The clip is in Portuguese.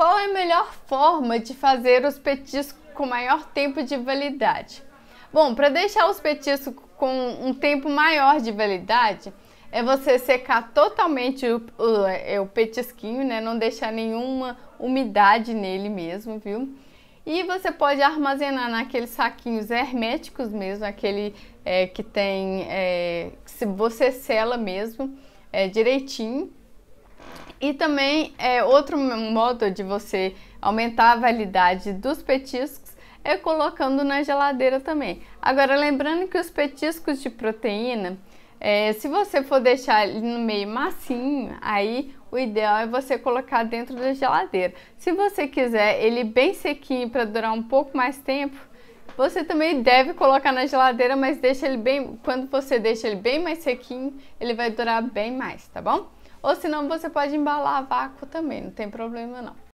Qual é a melhor forma de fazer os petiscos com maior tempo de validade? Bom, para deixar os petiscos com um tempo maior de validade, é você secar totalmente o, o, é, o petisquinho, né? Não deixar nenhuma umidade nele mesmo, viu? E você pode armazenar naqueles saquinhos herméticos mesmo, aquele é, que tem, é, que você sela mesmo é, direitinho. E também é, outro modo de você aumentar a validade dos petiscos é colocando na geladeira também. Agora, lembrando que os petiscos de proteína, é, se você for deixar ele no meio massinho, aí o ideal é você colocar dentro da geladeira. Se você quiser ele bem sequinho para durar um pouco mais tempo, você também deve colocar na geladeira, mas deixa ele bem, quando você deixa ele bem mais sequinho, ele vai durar bem mais, tá bom? Ou senão você pode embalar a vácuo também, não tem problema não.